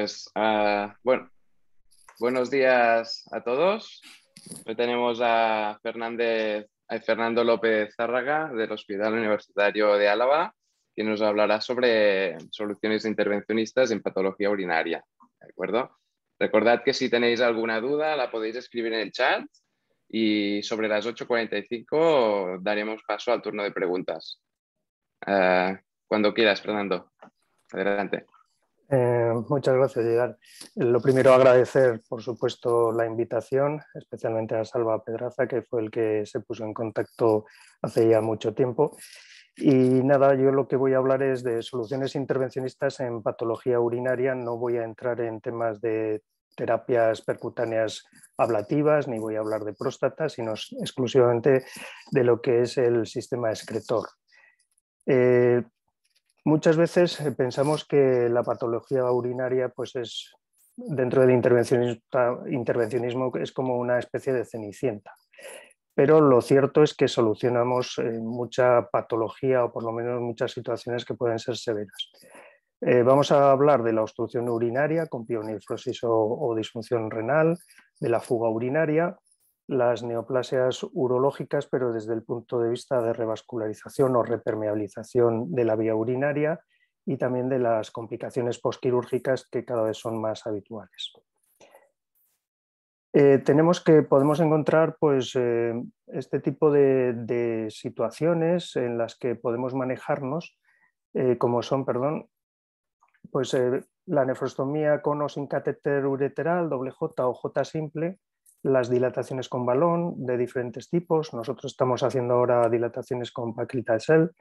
Pues, ah, bueno, buenos días a todos. Hoy tenemos a, Fernández, Fernando López Zárraga del Hospital Universitario de Álava, que nos hablará sobre soluciones intervencionistas en patología urinaria. ¿De acuerdo? Recordad que si tenéis alguna duda la podéis escribir en el chat y sobre las 8.45 daremos paso al turno de preguntas. Ah, cuando quieras, Fernando. Adelante. Eh, muchas gracias, Gerard. Lo primero, agradecer, por supuesto, la invitación, especialmente a Salva Pedraza, que fue el que se puso en contacto hace ya mucho tiempo. Y nada, yo lo que voy a hablar es de soluciones intervencionistas en patología urinaria. No voy a entrar en temas de terapias percutáneas ablativas, ni voy a hablar de próstata, sino exclusivamente de lo que es el sistema excretor. Eh, Muchas veces eh, pensamos que la patología urinaria pues es, dentro del intervencionismo es como una especie de cenicienta. Pero lo cierto es que solucionamos eh, mucha patología o por lo menos muchas situaciones que pueden ser severas. Eh, vamos a hablar de la obstrucción urinaria con pionefrosis o disfunción renal, de la fuga urinaria, las neoplasias urológicas, pero desde el punto de vista de revascularización o repermeabilización de la vía urinaria y también de las complicaciones posquirúrgicas que cada vez son más habituales. Eh, tenemos que podemos encontrar pues, eh, este tipo de, situaciones en las que podemos manejarnos, eh, como son, perdón, pues, la nefrostomía con o sin catéter ureteral, doble J o J simple, las dilataciones con balón de diferentes tipos. Nosotros estamos haciendo ahora dilataciones con paclitaxel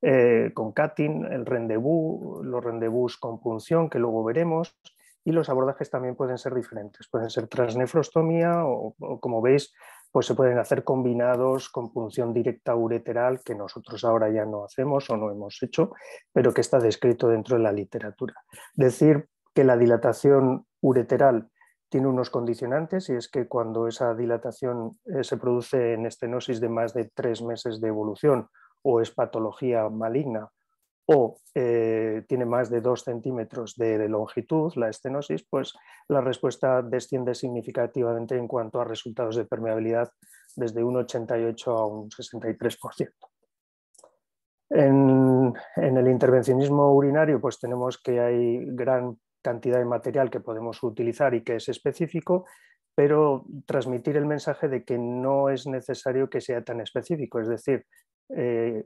eh, con cutting, el rendezvous, los rendezvous con punción, que luego veremos, y los abordajes también pueden ser diferentes. Pueden ser transnefrostomía o, o como veis, pues se pueden hacer combinados con punción directa ureteral, que nosotros ahora ya no hacemos o no hemos hecho, pero que está descrito dentro de la literatura. Decir que la dilatación ureteral tiene unos condicionantes y es que cuando esa dilatación eh, se produce en estenosis de más de tres meses de evolución o es patología maligna o eh, tiene más de dos centímetros de, longitud la estenosis, pues la respuesta desciende significativamente en cuanto a resultados de permeabilidad desde un 88 a un 63%. En, en el intervencionismo urinario pues tenemos que hay gran cantidad de material que podemos utilizar y que es específico, pero transmitir el mensaje de que no es necesario que sea tan específico, es decir, eh,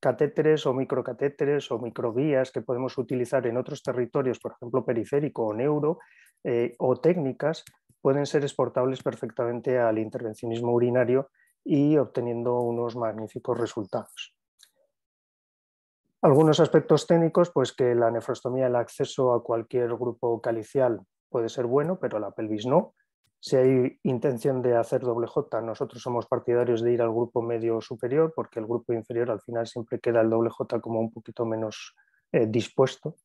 catéteres o microcatéteres o microvías que podemos utilizar en otros territorios, por ejemplo periférico o neuro, eh, o técnicas, pueden ser exportables perfectamente al intervencionismo urinario y obteniendo unos magníficos resultados. Algunos aspectos técnicos, pues que la nefrostomía, el acceso a cualquier grupo calicial puede ser bueno, pero la pelvis no. Si hay intención de hacer doble J, nosotros somos partidarios de ir al grupo medio superior, porque el grupo inferior al final siempre queda el doble J como un poquito menos eh, dispuesto.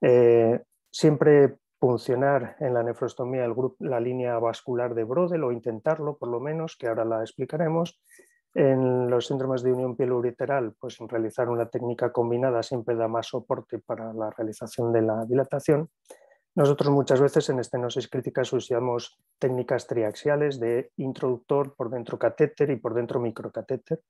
Eh, siempre funcionar en la nefrostomía el grupo, la línea vascular de Brodel o intentarlo por lo menos, que ahora la explicaremos. En los síndromes de unión piel-ureteral, pues realizar una técnica combinada siempre da más soporte para la realización de la dilatación. Nosotros muchas veces en estenosis críticas usamos técnicas triaxiales de introductor por dentro catéter y por dentro microcatéter.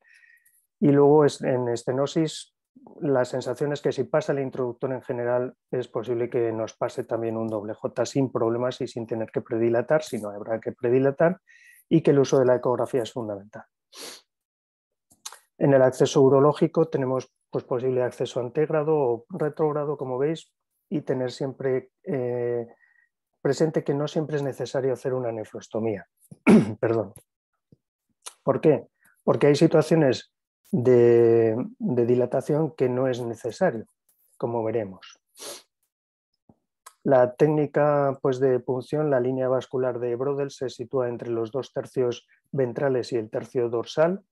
Y luego en estenosis la sensación es que si pasa el introductor en general es posible que nos pase también un doble J sin problemas y sin tener que predilatar, si no habrá que predilatar, y que el uso de la ecografía es fundamental. En el acceso urológico tenemos pues, posible acceso antegrado o retrogrado, como veis, y tener siempre eh, presente que no siempre es necesario hacer una nefrostomía. Perdón. ¿Por qué? Porque hay situaciones de, dilatación que no es necesario, como veremos. La técnica pues, de punción, la línea vascular de Brodel, se sitúa entre los dos tercios ventrales y el tercio dorsal,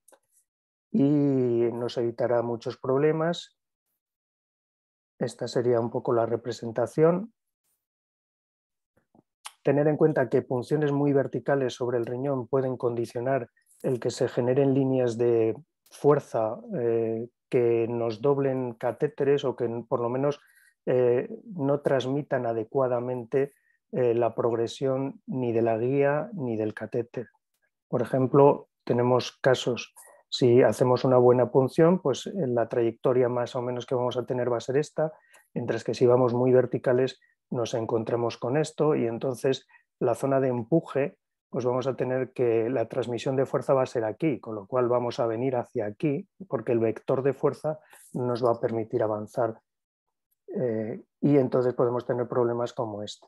y nos evitará muchos problemas. Esta sería un poco la representación. Tener en cuenta que punciones muy verticales sobre el riñón pueden condicionar el que se generen líneas de fuerza eh, que nos doblen catéteres o que por lo menos eh, no transmitan adecuadamente eh, la progresión ni de la guía ni del catéter. Por ejemplo, tenemos casos si hacemos una buena punción, pues eh, la trayectoria más o menos que vamos a tener va a ser esta, mientras que si vamos muy verticales nos encontremos con esto y entonces la zona de empuje, pues vamos a tener que la transmisión de fuerza va a ser aquí, con lo cual vamos a venir hacia aquí porque el vector de fuerza nos va a permitir avanzar eh, y entonces podemos tener problemas como este.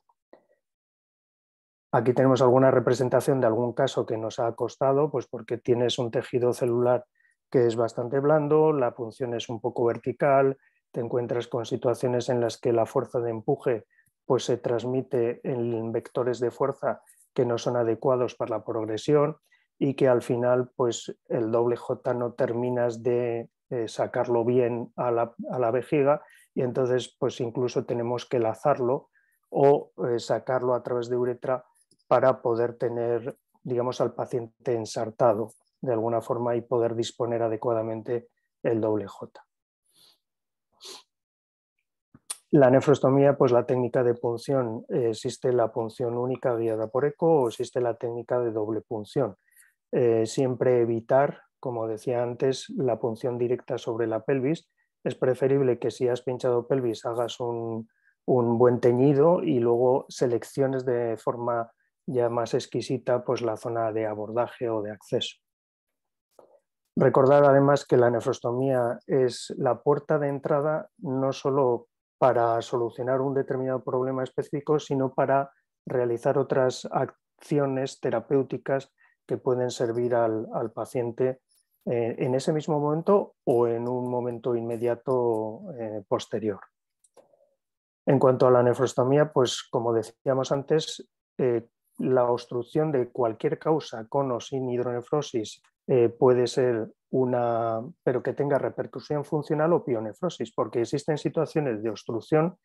Aquí tenemos alguna representación de algún caso que nos ha costado, pues porque tienes un tejido celular que es bastante blando, la punción es un poco vertical, te encuentras con situaciones en las que la fuerza de empuje pues se transmite en vectores de fuerza que no son adecuados para la progresión y que al final pues el doble J no terminas de eh, sacarlo bien a la, vejiga y entonces pues incluso tenemos que lazarlo o eh, sacarlo a través de uretra para poder tener, digamos, al paciente ensartado de alguna forma y poder disponer adecuadamente el doble J. La nefrostomía, pues la técnica de punción, eh, existe la punción única guiada por eco o existe la técnica de doble punción. Eh, siempre evitar, como decía antes, la punción directa sobre la pelvis. Es preferible que si has pinchado pelvis hagas un, un buen teñido y luego selecciones de forma ya más exquisita pues la zona de abordaje o de acceso. Recordar además que la nefrostomía es la puerta de entrada no solo para solucionar un determinado problema específico, sino para realizar otras acciones terapéuticas que pueden servir al, paciente eh, en ese mismo momento o en un momento inmediato eh, posterior. En cuanto a la nefrostomía, pues como decíamos antes, eh, la obstrucción de cualquier causa con o sin hidronefrosis eh, puede ser una, pero que tenga repercusión funcional o pionefrosis, porque existen situaciones de obstrucción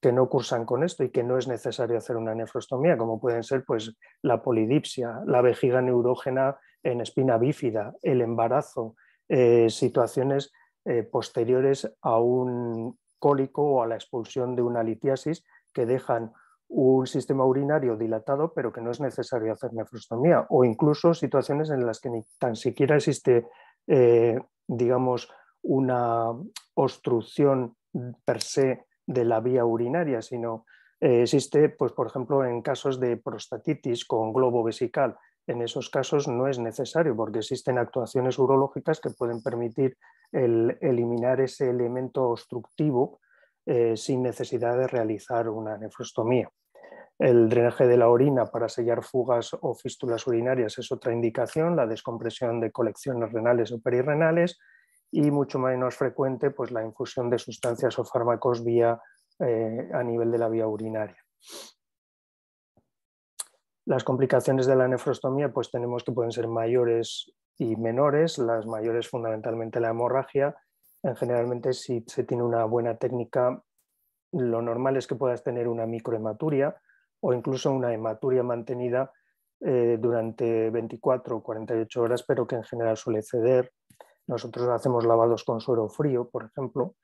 que no cursan con esto y que no es necesario hacer una nefrostomía, como pueden ser pues, la polidipsia, la vejiga neurógena en espina bífida, el embarazo, eh, situaciones eh, posteriores a un cólico o a la expulsión de una litiasis que dejan un sistema urinario dilatado, pero que no es necesario hacer nefrostomía, o incluso situaciones en las que ni tan siquiera existe, eh, digamos, una obstrucción per se de la vía urinaria, sino eh, existe, pues, por ejemplo, en casos de prostatitis con globo vesical. En esos casos no es necesario porque existen actuaciones urológicas que pueden permitir el eliminar ese elemento obstructivo eh, sin necesidad de realizar una nefrostomía. El drenaje de la orina para sellar fugas o fístulas urinarias es otra indicación, la descompresión de colecciones renales o perirrenales y mucho menos frecuente pues, la infusión de sustancias o fármacos vía, eh, a nivel de la vía urinaria las complicaciones de la nefrostomía pues tenemos que pueden ser mayores y menores, las mayores fundamentalmente la hemorragia. En generalmente si se tiene una buena técnica, lo normal es que puedas tener una microhematuria o incluso una hematuria mantenida eh, durante 24 o 48 horas, pero que en general suele ceder. Nosotros hacemos lavados con suero frío, por ejemplo.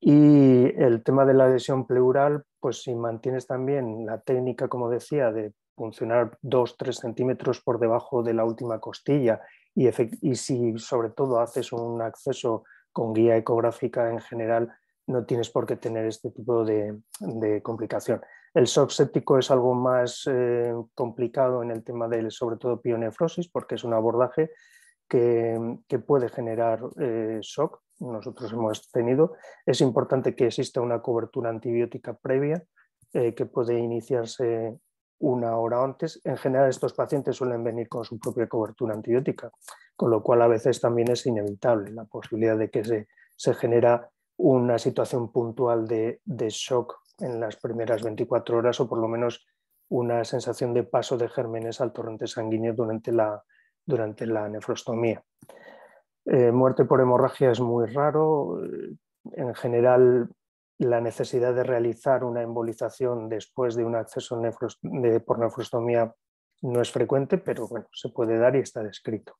Y el tema de la adhesión pleural, pues si mantienes también la técnica, como decía, de funcionar 2-3 centímetros por debajo de la última costilla y, si sobre todo haces un acceso con guía ecográfica en general, no tienes por qué tener este tipo de complicación. El shock séptico es algo más eh, complicado en el tema del, sobre todo, pionefrosis, porque es un abordaje que, puede generar eh, shock. Nosotros hemos tenido. Es importante que exista una cobertura antibiótica previa eh, que puede iniciarse una hora antes. En general, estos pacientes suelen venir con su propia cobertura antibiótica, con lo cual a veces también es inevitable la posibilidad de que se, se genera una situación puntual de, de shock en las primeras 24 horas o por lo menos una sensación de paso de gérmenes al torrente sanguíneo durante la, durante la nefrostomía. Eh, muerte por hemorragia es muy raro. Eh, en general, la necesidad de realizar una embolización después de un acceso de, por nefrostomía no es frecuente, pero bueno, se puede dar y está descrito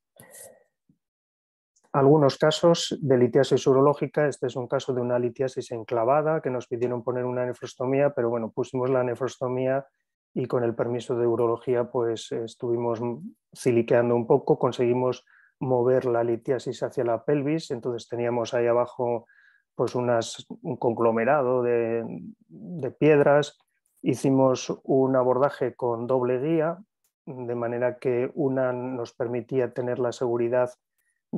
algunos casos de litiasis urológica. Este es un caso de una litiasis enclavada que nos pidieron poner una nefrostomía, pero bueno, pusimos la nefrostomía y con el permiso de urología pues estuvimos siliqueando un poco, conseguimos mover la litiasis hacia la pelvis, entonces teníamos ahí abajo pues un conglomerado de piedras, hicimos un abordaje con doble guía, de manera que una nos permitía tener la seguridad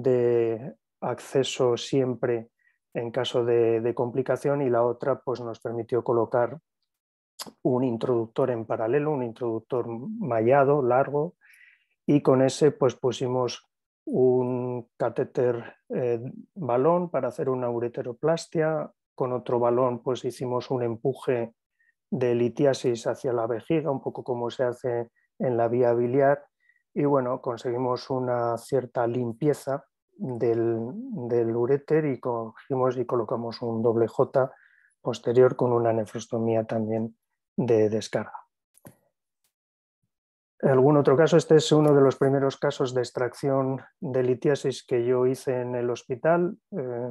de acceso siempre en caso de, complicación y la otra pues nos permitió colocar un introductor en paralelo, un introductor mallado, largo, y con ese pues pusimos un catéter eh, balón para hacer una ureteroplastia, con otro balón pues hicimos un empuje de litiasis hacia la vejiga, un poco como se hace en la vía biliar, y bueno, conseguimos una cierta limpieza del, del uréter y cogimos y colocamos un doble J posterior con una nefrostomía también de descarga. Algún otro caso, este es uno de los primeros casos de extracción de litiasis que yo hice en el hospital. Eh,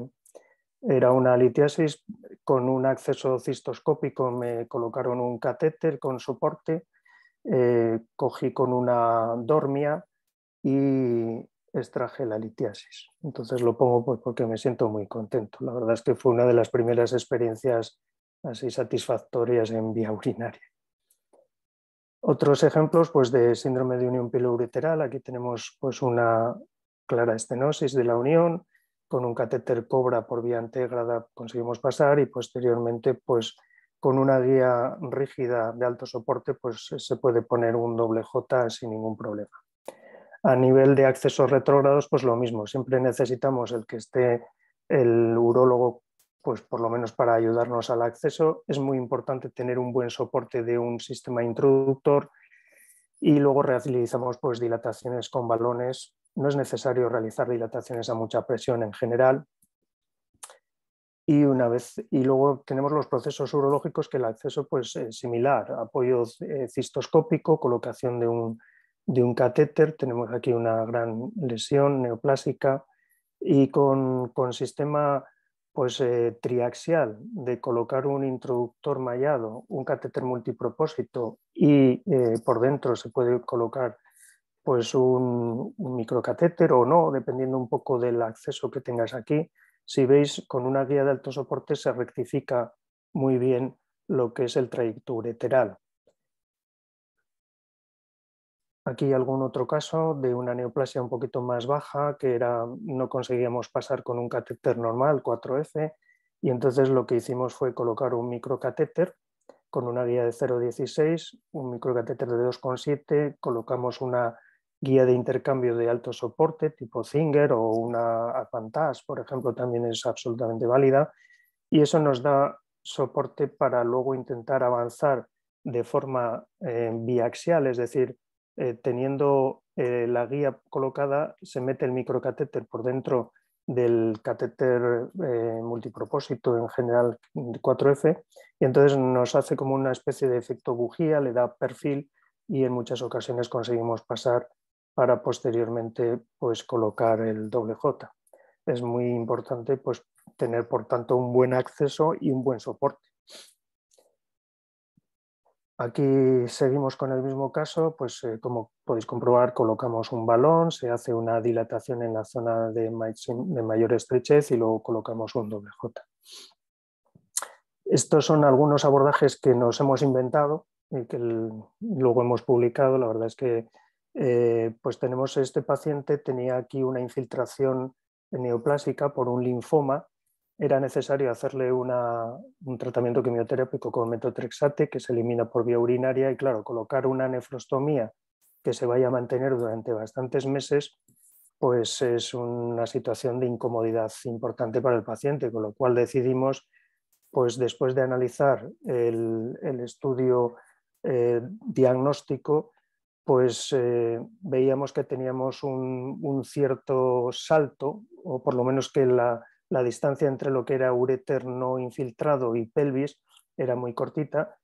era una litiasis con un acceso cistoscópico, me colocaron un catéter con soporte eh, cogí con una dormia y extraje la litiasis. Entonces lo pongo pues, porque me siento muy contento. La verdad es que fue una de las primeras experiencias así satisfactorias en vía urinaria. Otros ejemplos pues, de síndrome de unión ureteral Aquí tenemos pues, una clara estenosis de la unión. Con un catéter cobra por vía antegrada conseguimos pasar y posteriormente pues, con una guía rígida de alto soporte, pues eh, se puede poner un doble J sin ningún problema. A nivel de accesos retrógrados, pues lo mismo, siempre necesitamos el que esté el urólogo, pues por lo menos para ayudarnos al acceso. Es muy importante tener un buen soporte de un sistema introductor y luego realizamos pues dilataciones con balones. No es necesario realizar dilataciones a mucha presión en general, y, una vez, y luego tenemos los procesos urológicos que el acceso pues, es similar, apoyo eh, cistoscópico, colocación de un, de un catéter, tenemos aquí una gran lesión neoplásica y con, con sistema pues, eh, triaxial de colocar un introductor mallado, un catéter multipropósito y eh, por dentro se puede colocar pues, un, un microcatéter o no, dependiendo un poco del acceso que tengas aquí si veis, con una guía de alto soporte se rectifica muy bien lo que es el trayecto ureteral. Aquí algún otro caso de una neoplasia un poquito más baja, que era no conseguíamos pasar con un catéter normal, 4F, y entonces lo que hicimos fue colocar un microcatéter con una guía de 0,16, un microcatéter de 2,7, colocamos una guía de intercambio de alto soporte tipo Zinger o una Advantage, por ejemplo, también es absolutamente válida. Y eso nos da soporte para luego intentar avanzar de forma eh, biaxial, es decir, eh, teniendo eh, la guía colocada, se mete el microcatéter por dentro del catéter multipropósito, en general 4F, y entonces nos hace como una especie de efecto bujía, le da perfil y en muchas ocasiones conseguimos pasar para posteriormente pues, colocar el doble J. Es muy importante pues, tener, por tanto, un buen acceso y un buen soporte. Aquí seguimos con el mismo caso, pues eh, como podéis comprobar colocamos un balón, se hace una dilatación en la zona de, mayor estrechez y luego colocamos un doble J. Estos son algunos abordajes que nos hemos inventado y que luego hemos publicado, la verdad es que eh, pues tenemos este paciente, tenía aquí una infiltración neoplásica por un linfoma, era necesario hacerle un tratamiento quimioterápico con metotrexate que se elimina por vía urinaria y claro, colocar una nefrostomía que se vaya a mantener durante bastantes meses, pues es una situación de incomodidad importante para el paciente, con lo cual decidimos, pues después de analizar el, estudio eh, diagnóstico, pues eh, veíamos que teníamos un, cierto salto, o por lo menos que la, distancia entre lo que era ureter no infiltrado y pelvis era muy cortita,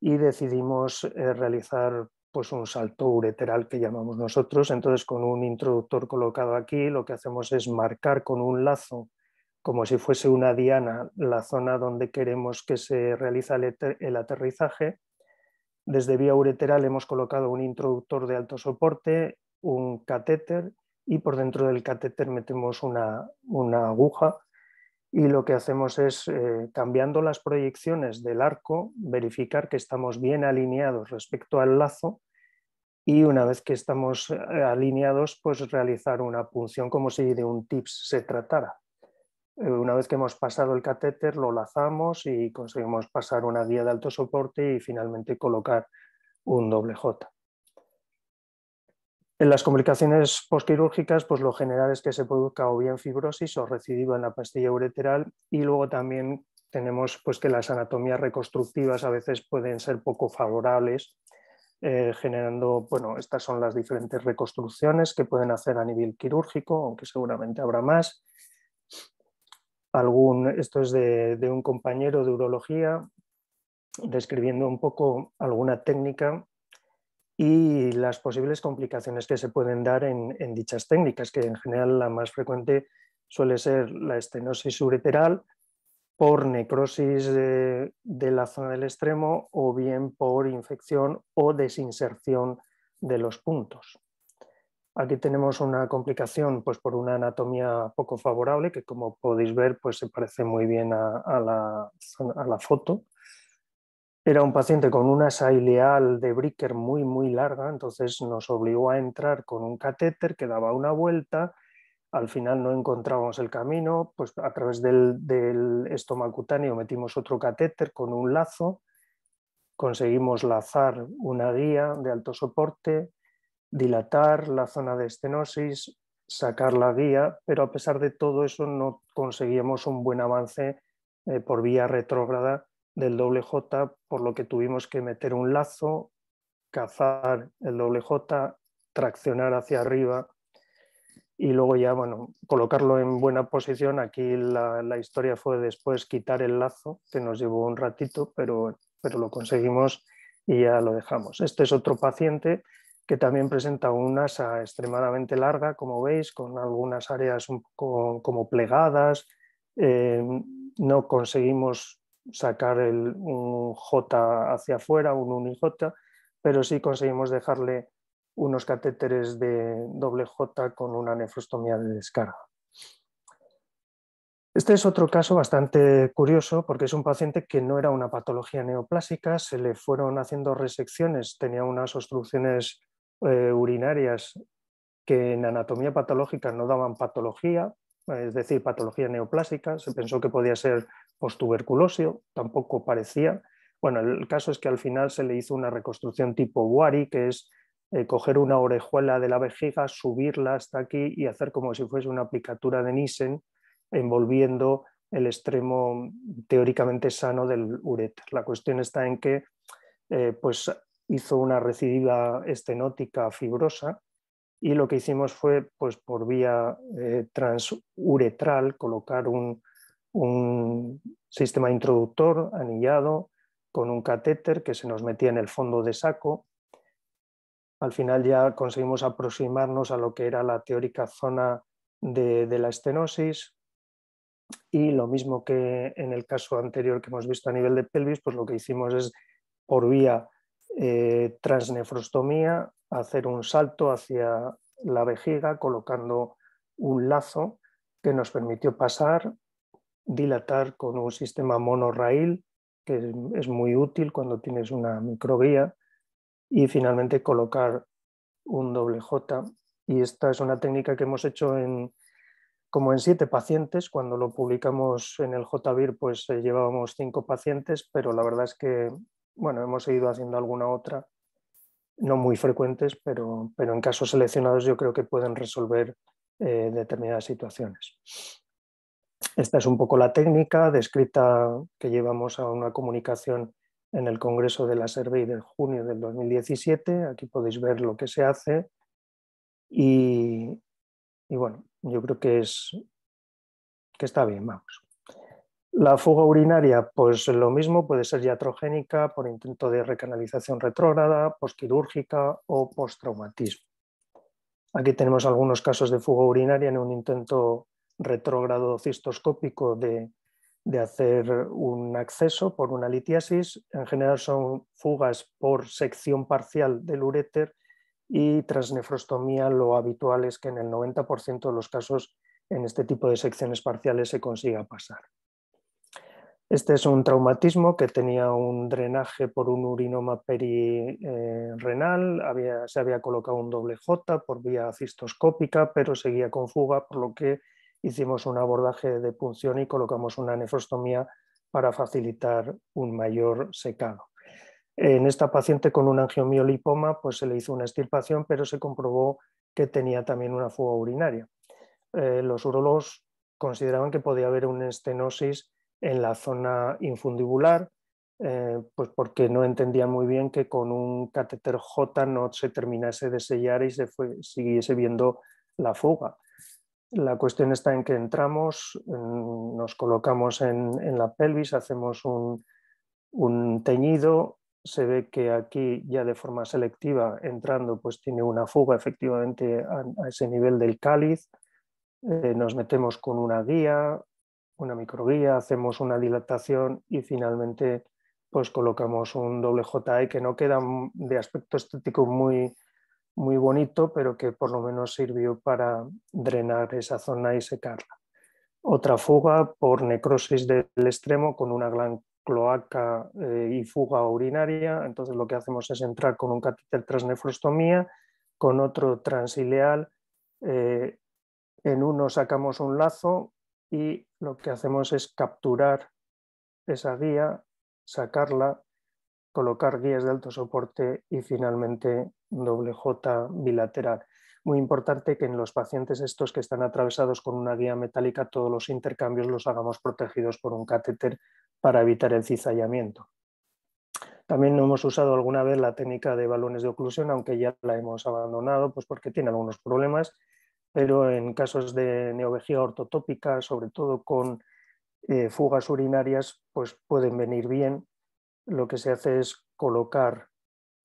y decidimos eh, realizar pues un salto ureteral que llamamos nosotros. Entonces, con un introductor colocado aquí, lo que hacemos es marcar con un lazo, como si fuese una diana, la zona donde queremos que se realiza el aterrizaje desde vía ureteral hemos colocado un introductor de alto soporte, un catéter y por dentro del catéter metemos una, aguja y lo que hacemos es, eh, cambiando las proyecciones del arco, verificar que estamos bien alineados respecto al lazo y una vez que estamos eh, alineados, pues realizar una punción como si de un tips se tratara. Eh, una vez que hemos pasado el catéter, lo lazamos y conseguimos pasar una guía de alto soporte y finalmente colocar un doble J. En las complicaciones postquirúrgicas pues lo general es que se produzca o bien fibrosis o recidiva en la pastilla ureteral y luego también tenemos pues, que las anatomías reconstructivas a veces pueden ser poco favorables, eh, generando, bueno, estas son las diferentes reconstrucciones que pueden hacer a nivel quirúrgico, aunque seguramente habrá más, esto es de, un compañero de urología, describiendo un poco alguna técnica y las posibles complicaciones que se pueden dar en, dichas técnicas, que en general la más frecuente suele ser la estenosis ureteral por necrosis de la zona del extremo o bien por infección o desinserción de los puntos. Aquí tenemos una complicación pues, por una anatomía poco favorable, que como podéis ver pues, se parece muy bien a, la, foto. Era un paciente con una ileal de Bricker muy, muy larga, entonces nos obligó a entrar con un catéter que daba una vuelta, al final no encontrábamos el camino, pues a través del, del estómago cutáneo metimos otro catéter con un lazo, conseguimos lazar una guía de alto soporte, dilatar la zona de estenosis, sacar la guía, pero a pesar de todo eso no conseguíamos un buen avance eh, por vía retrógrada del doble J, por lo que tuvimos que meter un lazo, cazar el doble J, traccionar hacia arriba y luego ya, bueno, colocarlo en buena posición. Aquí la, la historia fue después quitar el lazo, que nos llevó un ratito, pero, pero lo conseguimos y ya lo dejamos. Este es otro paciente que también presenta una asa extremadamente larga, como veis, con algunas áreas como plegadas. Eh, no conseguimos sacar el, un J hacia afuera, un unij, pero sí conseguimos dejarle unos catéteres de doble J con una nefrostomía de descarga. Este es otro caso bastante curioso porque es un paciente que no era una patología neoplásica, se le fueron haciendo resecciones, tenía unas obstrucciones eh, urinarias que en anatomía patológica no daban patología, eh, es decir, patología neoplásica, se pensó que podía ser postuberculosio, tampoco parecía. Bueno, el caso es que al final se le hizo una reconstrucción tipo Wari, que es eh, coger una orejuela de la vejiga, subirla hasta aquí y hacer como si fuese una aplicatura de Nissen, envolviendo el extremo teóricamente sano del ureter. La cuestión está en que pues hizo una recidiva estenótica fibrosa y lo que hicimos fue, pues por vía eh, transuretral, colocar un, sistema introductor anillado con un catéter que se nos metía en el fondo de saco. Al final ya conseguimos aproximarnos a lo que era la teórica zona de, de la estenosis y lo mismo que en el caso anterior que hemos visto a nivel de pelvis, pues lo que hicimos es por vía eh, transnefrostomía, hacer un salto hacia la vejiga colocando un lazo que nos permitió pasar, dilatar con un sistema monorraíl, que es muy útil cuando tienes una microvía, y finalmente colocar un doble J. Y esta es una técnica que hemos hecho en, como en siete pacientes. Cuando lo publicamos en el JVIR, pues eh, llevábamos cinco pacientes, pero la verdad es que bueno, hemos ido haciendo alguna otra, no muy frecuentes, pero, en casos seleccionados yo creo que pueden resolver eh, determinadas situaciones. Esta es un poco la técnica descrita que llevamos a una comunicación en el Congreso de la y de junio del 2017. Aquí podéis ver lo que se hace. Y, y bueno, yo creo que, es, que está bien, vamos. La fuga urinaria, pues lo mismo, puede ser iatrogénica por intento de recanalización retrógrada, posquirúrgica o postraumatismo. Aquí tenemos algunos casos de fuga urinaria en un intento retrógrado cistoscópico de, hacer un acceso por una litiasis. En general son fugas por sección parcial del ureter y tras nefrostomía lo habitual es que en el 90% de los casos en este tipo de secciones parciales se consiga pasar. Este es un traumatismo que tenía un drenaje por un urinoma perirrenal, había, se había colocado un doble J por vía cistoscópica, pero seguía con fuga, por lo que hicimos un abordaje de punción y colocamos una nefrostomía para facilitar un mayor secado. En esta paciente con un angiomiolipoma pues se le hizo una extirpación, pero se comprobó que tenía también una fuga urinaria. Eh, los urologos consideraban que podía haber una estenosis en la zona infundibular, eh, pues porque no entendía muy bien que con un catéter J no se terminase de sellar y se fue, siguiese viendo la fuga. La cuestión está en que entramos, nos colocamos en, la pelvis, hacemos un, teñido, se ve que aquí ya de forma selectiva entrando pues tiene una fuga efectivamente a, ese nivel del cáliz, eh, nos metemos con una guía, una microguía, hacemos una dilatación y finalmente pues colocamos un doble JI e que no queda de aspecto estético muy, muy bonito, pero que por lo menos sirvió para drenar esa zona y secarla. Otra fuga por necrosis del extremo con una gran cloaca eh, y fuga urinaria. Entonces lo que hacemos es entrar con un catéter transnefrostomía, con otro transileal. Eh, en uno sacamos un lazo y lo que hacemos es capturar esa guía, sacarla, colocar guías de alto soporte y finalmente doble J bilateral. Muy importante que en los pacientes estos que están atravesados con una guía metálica todos los intercambios los hagamos protegidos por un catéter para evitar el cizallamiento. También no hemos usado alguna vez la técnica de balones de oclusión, aunque ya la hemos abandonado pues porque tiene algunos problemas pero en casos de neovejía ortotópica, sobre todo con eh, fugas urinarias, pues pueden venir bien. Lo que se hace es colocar,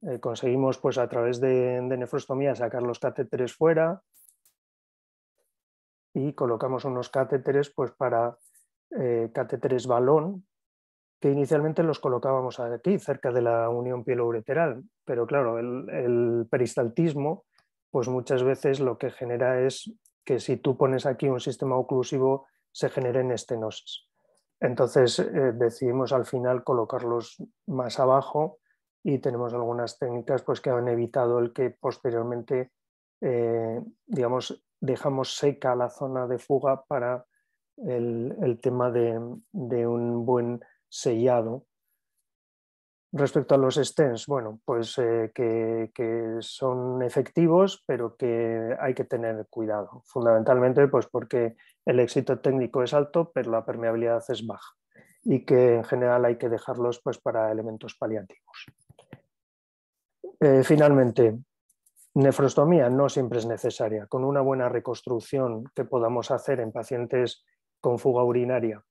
eh, conseguimos pues a través de, nefrostomía sacar los catéteres fuera y colocamos unos catéteres pues para eh, catéteres balón, que inicialmente los colocábamos aquí, cerca de la unión ureteral, pero claro, el peristaltismo pues muchas veces lo que genera es que si tú pones aquí un sistema oclusivo, se generen estenosis. Entonces eh, decidimos al final colocarlos más abajo y tenemos algunas técnicas pues, que han evitado el que posteriormente, eh, digamos, dejamos seca la zona de fuga para el, tema de, un buen sellado Respecto a los stents, bueno, pues eh, que, son efectivos, pero que hay que tener cuidado, fundamentalmente pues porque el éxito técnico es alto, pero la permeabilidad es baja y que en general hay que dejarlos pues, para elementos paliativos. Eh, finalmente, nefrostomía no siempre es necesaria. Con una buena reconstrucción que podamos hacer en pacientes con fuga urinaria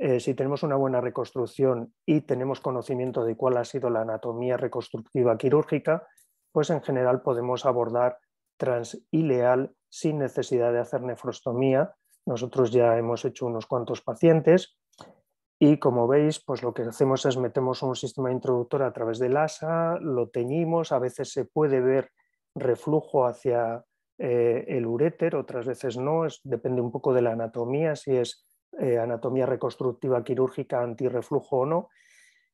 eh, si tenemos una buena reconstrucción y tenemos conocimiento de cuál ha sido la anatomía reconstructiva quirúrgica, pues en general podemos abordar transileal sin necesidad de hacer nefrostomía. Nosotros ya hemos hecho unos cuantos pacientes y como veis, pues lo que hacemos es metemos un sistema introductor a través del asa, lo teñimos, a veces se puede ver reflujo hacia eh, el uréter, otras veces no, depende un poco de la anatomía, si es eh, anatomía reconstructiva quirúrgica, antirreflujo o no.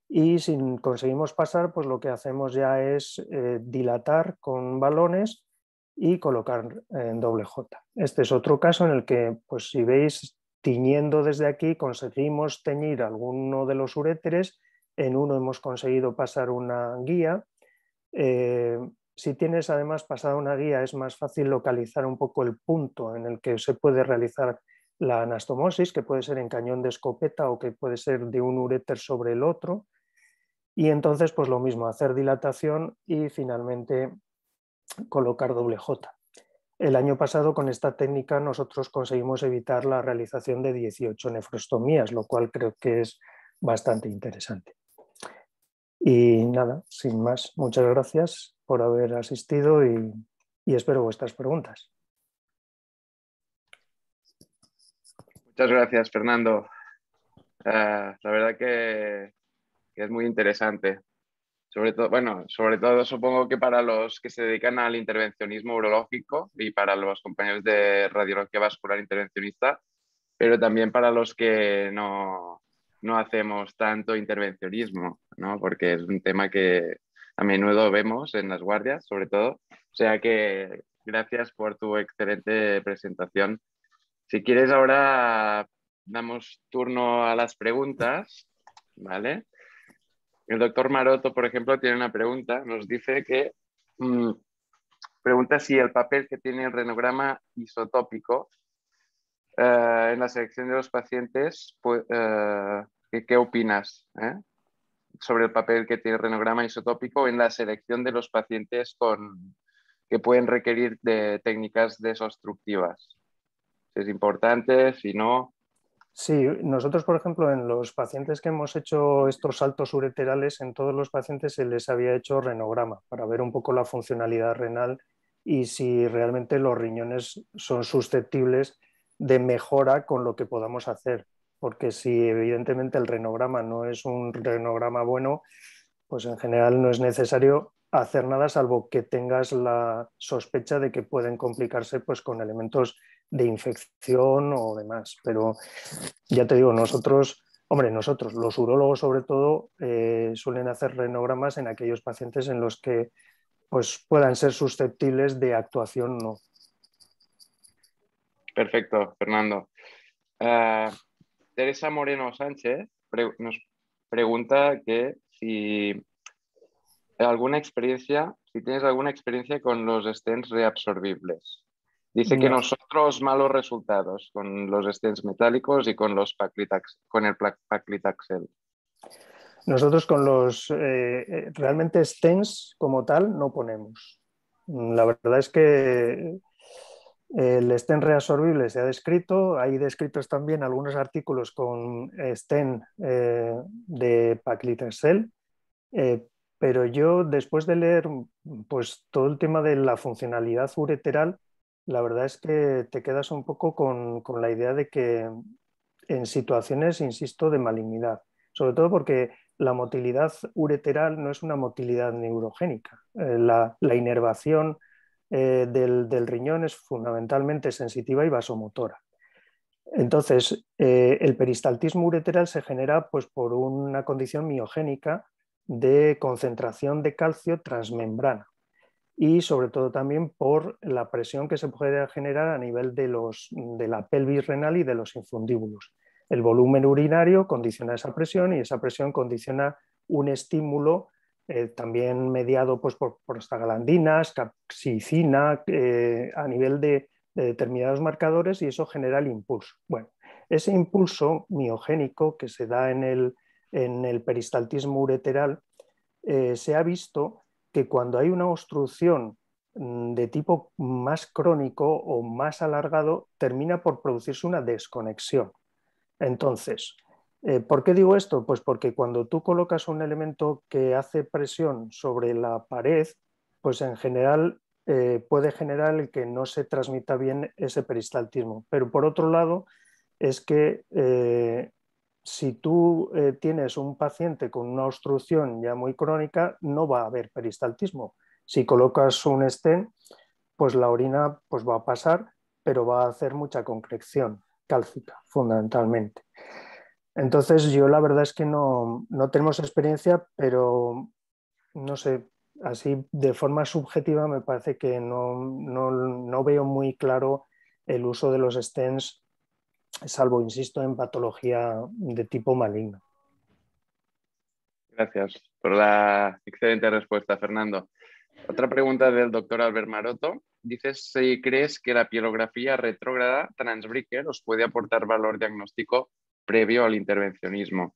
Y si conseguimos pasar, pues lo que hacemos ya es eh, dilatar con balones y colocar en doble J. Este es otro caso en el que, pues si veis, tiñendo desde aquí, conseguimos teñir alguno de los uréteres. En uno hemos conseguido pasar una guía. Eh, si tienes además pasada una guía, es más fácil localizar un poco el punto en el que se puede realizar la anastomosis, que puede ser en cañón de escopeta o que puede ser de un uréter sobre el otro. Y entonces, pues lo mismo, hacer dilatación y finalmente colocar doble J. El año pasado, con esta técnica, nosotros conseguimos evitar la realización de 18 nefrostomías, lo cual creo que es bastante interesante. Y nada, sin más, muchas gracias por haber asistido y espero vuestras preguntas. Muchas gracias, Fernando. Ah, la verdad que, es muy interesante. Sobre todo, bueno, sobre todo supongo que para los que se dedican al intervencionismo urológico y para los compañeros de radiología vascular intervencionista, pero también para los que no, hacemos tanto intervencionismo, porque es un tema que a menudo vemos en las guardias, sobre todo. O sea que gracias por tu excelente presentación si quieres, ahora damos turno a las preguntas, ¿vale? El doctor Maroto, por ejemplo, tiene una pregunta. Nos dice que mm, pregunta si el papel que tiene el renograma isotópico eh, en la selección de los pacientes, eh, ¿qué, opinas eh? sobre el papel que tiene el renograma isotópico en la selección de los pacientes con, que pueden requerir de técnicas desobstructivas? es importante, si no. Sí, nosotros, por ejemplo, en los pacientes que hemos hecho estos saltos ureterales, en todos los pacientes se les había hecho renograma para ver un poco la funcionalidad renal y si realmente los riñones son susceptibles de mejora con lo que podamos hacer. Porque si evidentemente el renograma no es un renograma bueno, pues en general no es necesario hacer nada salvo que tengas la sospecha de que pueden complicarse pues, con elementos de infección o demás. Pero ya te digo, nosotros, hombre, nosotros, los urólogos sobre todo, eh, suelen hacer renogramas en aquellos pacientes en los que pues, puedan ser susceptibles de actuación no. Perfecto, Fernando. Eh, Teresa Moreno Sánchez nos pregunta que si alguna experiencia, si tienes alguna experiencia con los stents reabsorbibles. Dice que nosotros malos resultados con los stents metálicos y con, los con el paclitaxel. Nosotros con los eh, eh, realmente stents como tal no ponemos. La verdad es que eh, el stent reabsorbible se ha descrito, hay descritos también algunos artículos con stent de paclitaxel, pero yo después de leer pues, todo el tema de la funcionalidad ureteral, la verdad es que te quedas un poco con, la idea de que en situaciones, insisto, de malignidad, sobre todo porque la motilidad ureteral no es una motilidad neurogénica. Eh, la, inervación eh, del, riñón es fundamentalmente sensitiva y vasomotora. Entonces, eh, el peristaltismo ureteral se genera pues, por una condición miogénica de concentración de calcio transmembrana y sobre todo también por la presión que se puede generar a nivel de, los, de la pelvis renal y de los infundíbulos. El volumen urinario condiciona esa presión y esa presión condiciona un estímulo eh, también mediado pues, por prostaglandinas, capsicina, eh, a nivel de, determinados marcadores y eso genera el impulso. Bueno, ese impulso miogénico que se da en el, en el peristaltismo ureteral eh, se ha visto que cuando hay una obstrucción mm, de tipo más crónico o más alargado, termina por producirse una desconexión. Entonces, eh, ¿por qué digo esto? Pues porque cuando tú colocas un elemento que hace presión sobre la pared, pues en general eh, puede generar el que no se transmita bien ese peristaltismo. Pero por otro lado, es que eh, si tú eh, tienes un paciente con una obstrucción ya muy crónica, no va a haber peristaltismo. Si colocas un estén, pues la orina pues va a pasar, pero va a hacer mucha concreción cálcica, fundamentalmente. Entonces, yo la verdad es que no, tenemos experiencia, pero no sé, así de forma subjetiva me parece que no, no veo muy claro el uso de los stents salvo, insisto, en patología de tipo maligno. Gracias por la excelente respuesta, Fernando. Otra pregunta del doctor Albert Maroto. Dices si crees que la pielografía retrógrada transbricker os puede aportar valor diagnóstico previo al intervencionismo.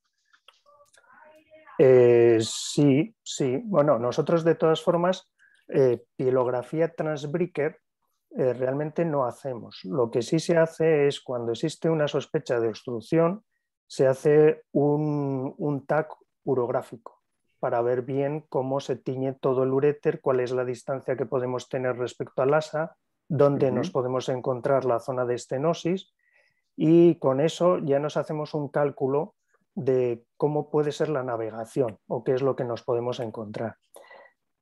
Eh, sí, sí. Bueno, nosotros de todas formas, eh, pielografía transbricker eh, realmente no hacemos. Lo que sí se hace es cuando existe una sospecha de obstrucción, se hace un, un TAC urográfico para ver bien cómo se tiñe todo el uréter, cuál es la distancia que podemos tener respecto al asa, dónde nos podemos encontrar la zona de estenosis y con eso ya nos hacemos un cálculo de cómo puede ser la navegación o qué es lo que nos podemos encontrar.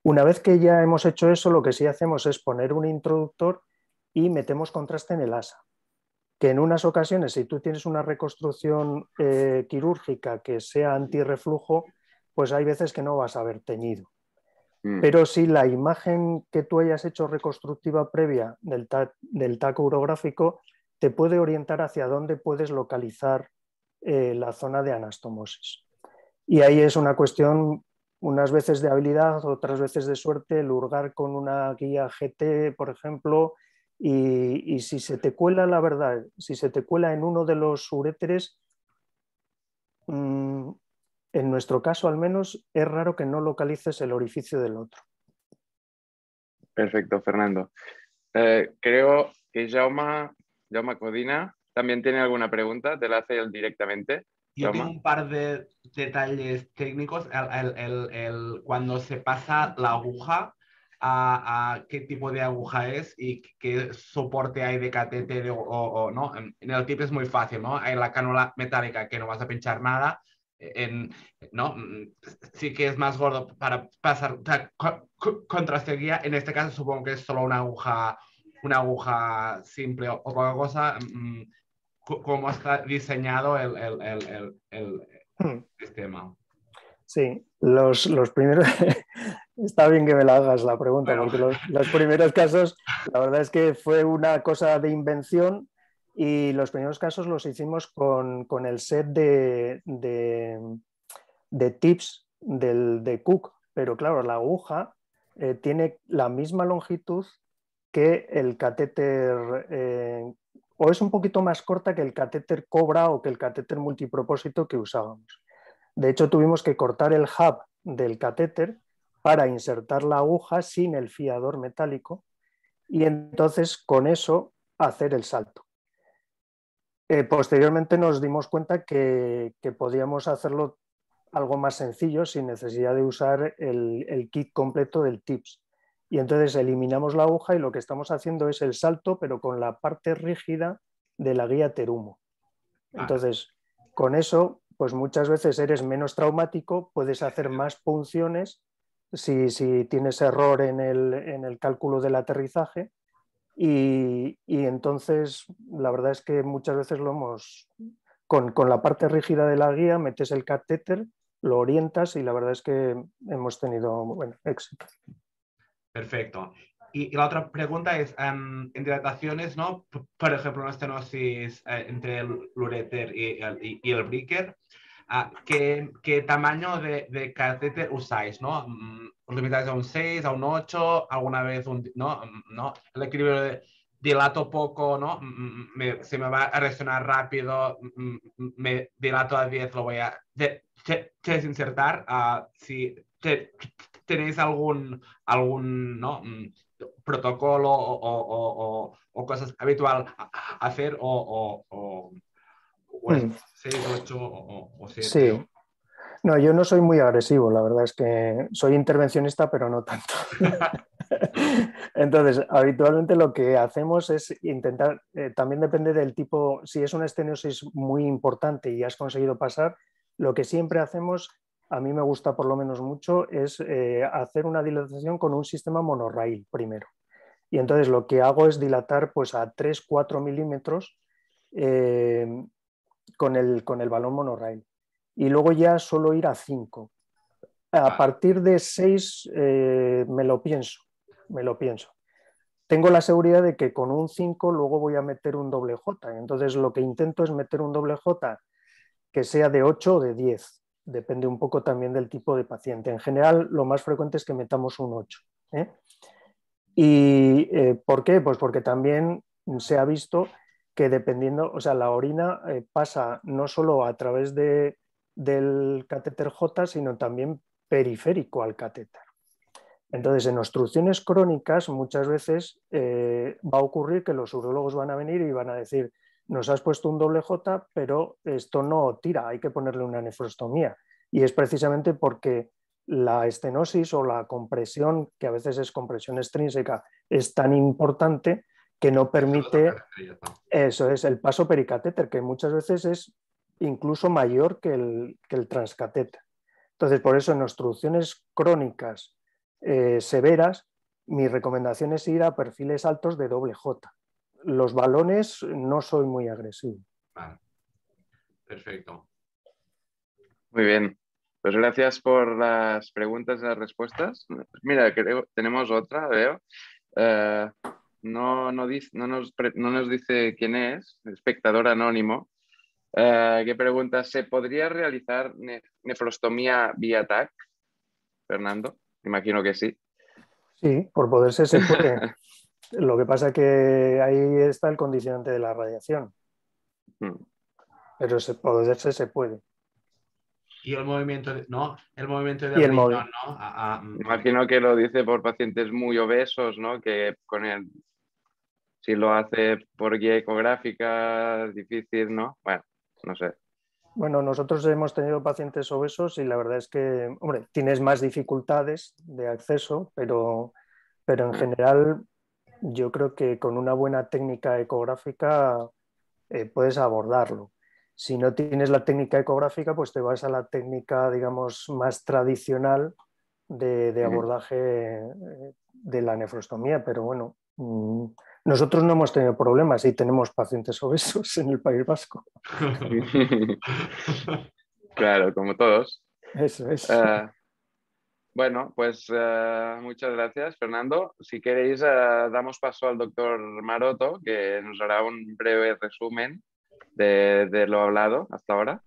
Una vez que ya hemos hecho eso, lo que sí hacemos es poner un introductor y metemos contraste en el asa. Que en unas ocasiones, si tú tienes una reconstrucción eh, quirúrgica que sea antirreflujo, pues hay veces que no vas a haber teñido. Mm. Pero si la imagen que tú hayas hecho reconstructiva previa del, del taco urográfico te puede orientar hacia dónde puedes localizar eh, la zona de anastomosis. Y ahí es una cuestión unas veces de habilidad, otras veces de suerte, el lurgar con una guía GT, por ejemplo, y, si se te cuela la verdad, si se te cuela en uno de los uréteres, mm, en nuestro caso al menos, es raro que no localices el orificio del otro. Perfecto, Fernando. Eh, creo que Jauma, Codina también tiene alguna pregunta, te la hace directamente. Yo tengo un par de detalles técnicos. El, cuando se pasa la aguja, a, qué tipo de aguja es y qué soporte hay de catete o, no. En, el tip es muy fácil, ¿no? Hay la cánula metálica que no vas a pinchar nada. En, ¿no? Sí que es más gordo para pasar guía, En este caso supongo que es solo una aguja, una aguja simple o, o poca cosa. Mm, cómo está diseñado el, el, el, hmm. sistema. Sí, los, primeros, está bien que me la hagas la pregunta, porque los, primeros casos, la verdad es que fue una cosa de invención y los primeros casos los hicimos con, el set de, tips del, de Cook, pero claro, la aguja eh, tiene la misma longitud que el catéter eh, o es un poquito más corta que el catéter Cobra o que el catéter multipropósito que usábamos. De hecho, tuvimos que cortar el hub del catéter para insertar la aguja sin el fiador metálico y entonces con eso hacer el salto. Eh, posteriormente nos dimos cuenta que, podíamos hacerlo algo más sencillo sin necesidad de usar el kit completo del TIPS y entonces eliminamos la aguja y lo que estamos haciendo es el salto, pero con la parte rígida de la guía terumo. Ah. Entonces, con eso, pues muchas veces eres menos traumático, puedes hacer más punciones si, si tienes error en el, en el, cálculo del aterrizaje. Y, entonces, la verdad es que muchas veces lo hemos, con, con la parte rígida de la guía, metes el catéter, lo orientas y la verdad es que hemos tenido éxito. Perfecto. Y, la otra pregunta es, em, en dilataciones, ¿no? por ejemplo, una estenosis eh, entre el ureter y el, y, el breaker, ah, ¿qué, ¿qué, tamaño de, de, catéter usáis, no? ¿Os mm, limitáis a un 6, a un 8, alguna vez un... no, mm, no, el equilibrio de dilato poco, ¿no? Mm, me, se me va a reaccionar rápido, me dilato a 10, lo voy a desinsertar. a ah, si tenéis algún, algún ¿no? Mm, protocolo o, cosas habitual a hacer o, o hmm. Sí. No, yo no soy muy agresivo, la verdad es que soy intervencionista, pero no tanto. Entonces, habitualmente lo que hacemos es intentar, eh, también depende del tipo, si es una estenosis muy importante y has conseguido pasar, lo que siempre hacemos a mí me gusta por lo menos mucho es eh, hacer una dilatación con un sistema monorail primero. Y entonces lo que hago es dilatar pues a 3-4 milímetros eh, con, el, con el balón monorail. Y luego ya solo ir a 5. A partir de 6 eh, me lo pienso, me lo pienso. Tengo la seguridad de que con un 5 luego voy a meter un doble J. Entonces lo que intento es meter un doble J que sea de 8 o de 10 depende un poco también del tipo de paciente. En general, lo más frecuente es que metamos un 8. ¿eh? ¿Y eh, por qué? Pues porque también se ha visto que dependiendo, o sea, la orina eh, pasa no solo a través del catéter J, sino también periférico al catéter. Entonces, en obstrucciones crónicas muchas veces va a ocurrir que los urólogos van a venir y van a decir, nos has puesto un doble J, pero esto no tira, hay que ponerle una nefrostomía. Y es precisamente porque la estenosis o la compresión, que a veces es compresión extrínseca, es tan importante que no permite, eso es, el paso pericatéter, que muchas veces es incluso mayor que el, transcatéter. Entonces, por eso en obstrucciones crónicas eh, severas, mi recomendación es ir a perfiles altos de doble J, los balones no soy muy agresivo. Perfecto. Muy bien. Pues gracias por las preguntas y las respuestas. Mira, creo, tenemos otra, veo. Eh, no, no, no, nos, dice quién es, espectador anónimo, eh, ¿Qué pregunta, ¿se podría realizar nefrostomía vía TAC? Fernando, imagino que sí. Sí, por poderse se Lo que pasa es que ahí está el condicionante de la radiación. Hmm. Pero se, poderse se puede. Y el movimiento, de, no, el movimiento de no, mm. Imagino que lo dice por pacientes muy obesos, ¿no? Que con el, si lo hace por guía ecográfica, difícil, ¿no? Bueno, no sé. Bueno, nosotros hemos tenido pacientes obesos y la verdad es que, hombre, tienes más dificultades de acceso, pero, pero en hmm. general yo creo que con una buena técnica ecográfica eh, puedes abordarlo. Si no tienes la técnica ecográfica, pues te vas a la técnica, digamos, más tradicional de, abordaje eh, de la nefrostomía. Pero bueno, mm, nosotros no hemos tenido problemas y tenemos pacientes obesos en el País Vasco. claro, como todos. Eso es. Ah, bueno, pues eh, muchas gracias, Fernando. Si queréis, eh, damos paso al doctor Maroto, que nos hará un breve resumen de, lo hablado hasta ahora.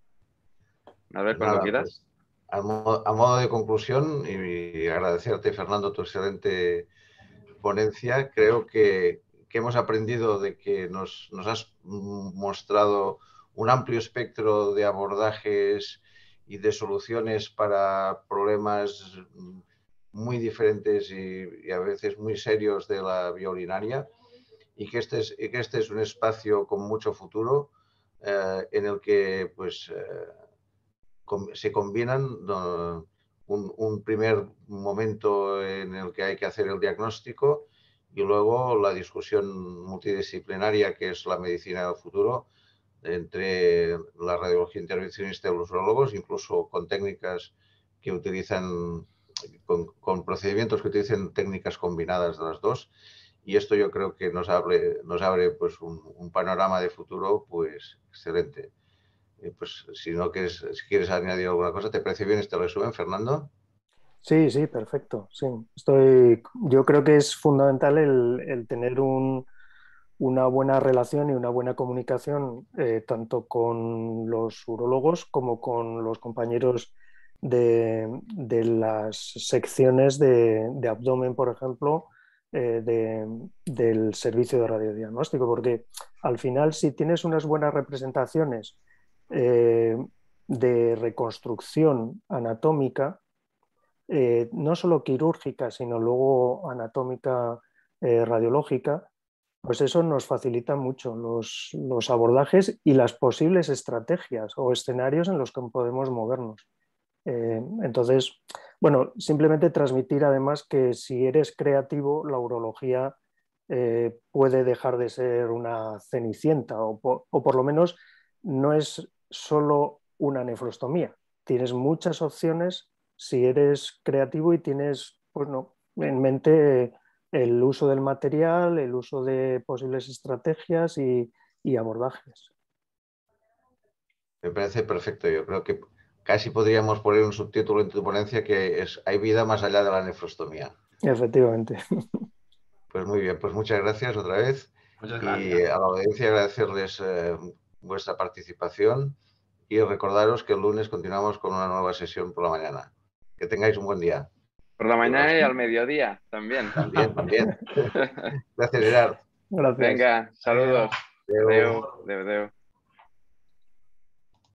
Pues, a ver, cuando quieras. a, modo, de conclusión, y, agradecerte, Fernando, tu excelente ponencia, creo que, que hemos aprendido de que nos, nos has mm, mostrado un amplio espectro de abordajes y de soluciones para problemas muy diferentes y, a veces muy serios de la violinaria este y que este es, un espacio con mucho futuro eh, en el que pues, eh, se combinan un primer momento en el que hay que hacer el diagnóstico y luego la discusión multidisciplinaria que es la medicina del futuro entre la radiología intervencionista y los urologos, incluso con técnicas que utilizan, con, procedimientos que utilizan técnicas combinadas de las dos. Y esto yo creo que nos abre, nos abre pues, un, panorama de futuro pues, excelente. Eh, pues, si, no quieres, si quieres añadir alguna cosa, ¿te parece bien este resumen, Fernando? Sí, sí, perfecto. Sí. Estoy, yo creo que es fundamental el tener un, una buena relación y una buena comunicación eh, tanto con los urólogos como con los compañeros de, las secciones de, abdomen, por ejemplo, eh, del servicio de radiodiagnóstico, porque al final si tienes unas buenas representaciones eh, de reconstrucción anatómica, no solo quirúrgica, sino luego anatómica radiológica, pues eso nos facilita mucho los, abordajes y las posibles estrategias o escenarios en los que podemos movernos. Eh, entonces, bueno, simplemente transmitir además que si eres creativo, la urología eh, puede dejar de ser una cenicienta o por, lo menos no es solo una nefrostomía. Tienes muchas opciones si eres creativo y tienes pues no, en mente el uso del material, el uso de posibles estrategias y, abordajes. Me parece perfecto. Yo creo que casi podríamos poner un subtítulo en tu ponencia que es Hay vida más allá de la nefrostomía. Efectivamente. Pues muy bien, pues muchas gracias otra vez. Muchas gracias. Y a la audiencia agradecerles eh, vuestra participación y recordaros que el lunes continuamos con una nueva sesión por la mañana. Que tengáis un buen día. Por la mañana y al mediodía también. También, también. Gracias, Gerard. Gracias. Venga, saludos. Adiós. Adiós,